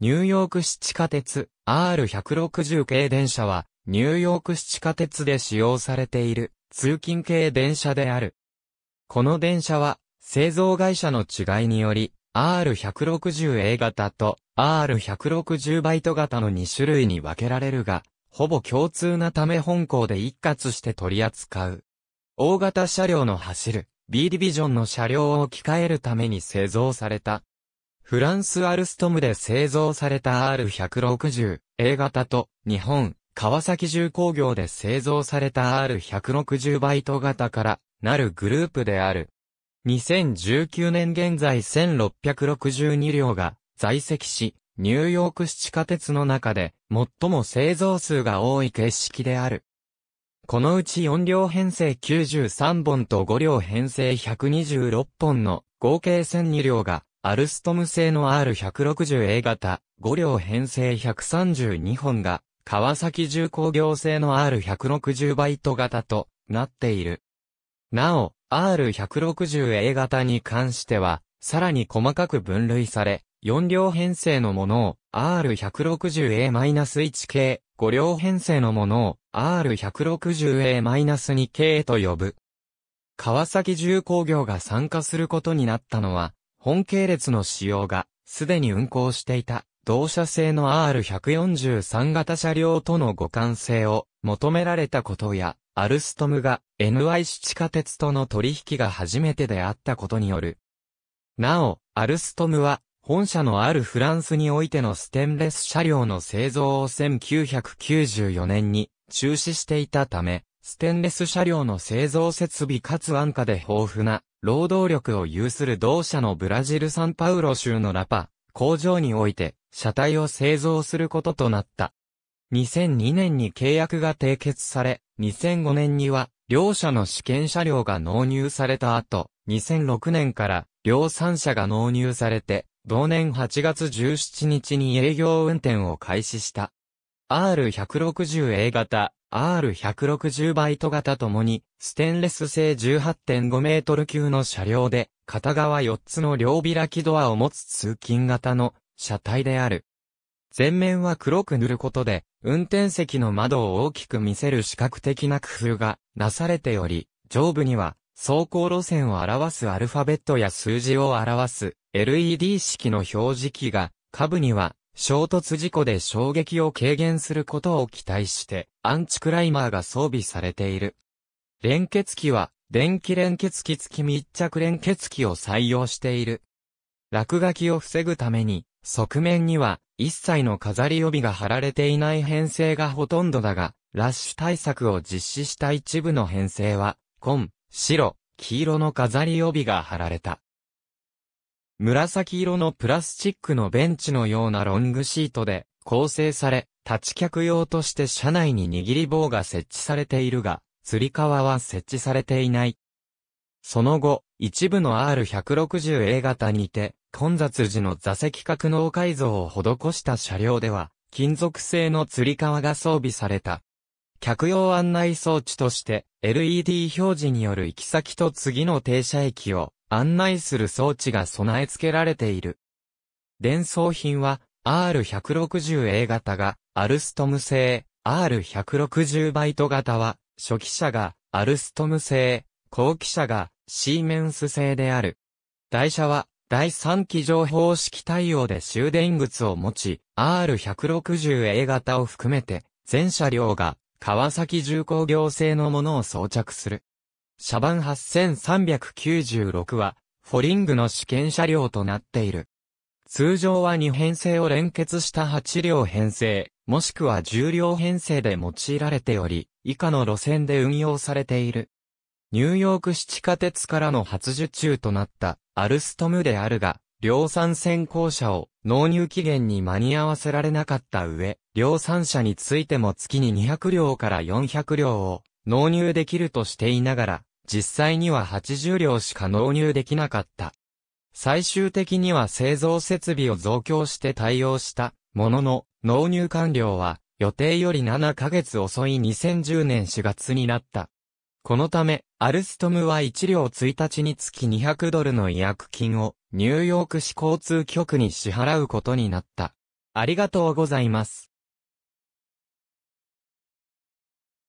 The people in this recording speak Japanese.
ニューヨーク市地下鉄 R160 系電車は、ニューヨーク市地下鉄で使用されている通勤系電車である。この電車は、製造会社の違いにより、R160A 型と R160 バイト型の2種類に分けられるが、ほぼ共通なため本校で一括して取り扱う。大型車両の走る B ディビジョンの車両を置き換えるために製造されたフランスアルストムで製造された R160、A 型と、日本、川崎重工業で製造された R160 バイト型からなるグループである。2019年現在1662両が在籍し、ニューヨーク市地下鉄の中で最も製造数が多い形式である。このうち4両編成93本と5両編成126本の合計1002両がアルストム製の R160A 型、5両編成132本が、川崎重工業製の R160 バイト型となっている。なお、R160A 型に関しては、さらに細かく分類され、4両編成のものを R160A-1 系、5両編成のものを R160A-2 系と呼ぶ。川崎重工業が参加することになったのは、本系列の使用が、すでに運行していた、同社製の R143 型車両との互換性を求められたことや、アルストムが NYC 地下鉄との取引が初めてであったことによる。なお、アルストムは、本社のあるフランスにおいてのステンレス車両の製造を1994年に中止していたため、ステンレス車両の製造設備かつ安価で豊富な労働力を有する同社のブラジルサンパウロ州のラパ、工場において、車体を製造することとなった。2002年に契約が締結され、2005年には、両社の試験車両が納入された後、2006年から両産社が納入されて、同年8月17日に営業運転を開始した。R160A 型、R160 バイト型ともに、ステンレス製18.5メートル級の車両で、片側4つの両開きドアを持つ通勤型の車体である。前面は黒く塗ることで、運転席の窓を大きく見せる視覚的な工夫がなされており、上部には走行路線を表すアルファベットや数字を表す LED 式の表示器が、下部には衝突事故で衝撃を軽減することを期待して、アンチクライマーが装備されている。連結機は、電気連結機付き密着連結機を採用している。落書きを防ぐために、側面には、一切の飾り帯が貼られていない編成がほとんどだが、ラッシュ対策を実施した一部の編成は、紺、白、黄色の飾り帯が貼られた。紫色のプラスチックのベンチのようなロングシートで構成され、立ち客用として車内に握り棒が設置されているが、吊り革は設置されていない。その後、一部の R160A 型にて、混雑時の座席格納改造を施した車両では、金属製の吊り革が装備された。客用案内装置として、LED 表示による行き先と次の停車駅を案内する装置が備え付けられている。伝送品は R160A 型がアルストム製、R160 バイト型は初期車がアルストム製、後期車がシーメンス製である。台車は第3機情報式対応で終電靴を持ち、R160A 型を含めて全車両が川崎重工業製のものを装着する。シャバン8396は、フォリングの試験車両となっている。通常は2編成を連結した8両編成、もしくは10両編成で用いられており、以下の路線で運用されている。ニューヨーク市地下鉄からの初受注となったアルストムであるが、量産先行車を納入期限に間に合わせられなかった上、量産車についても月に200両から400両を納入できるとしていながら、実際には80両しか納入できなかった。最終的には製造設備を増強して対応したものの納入完了は予定より7ヶ月遅い2010年4月になった。このため、アルストムは1両1日につき200ドルの違約金をニューヨーク市交通局に支払うことになった。ありがとうございます。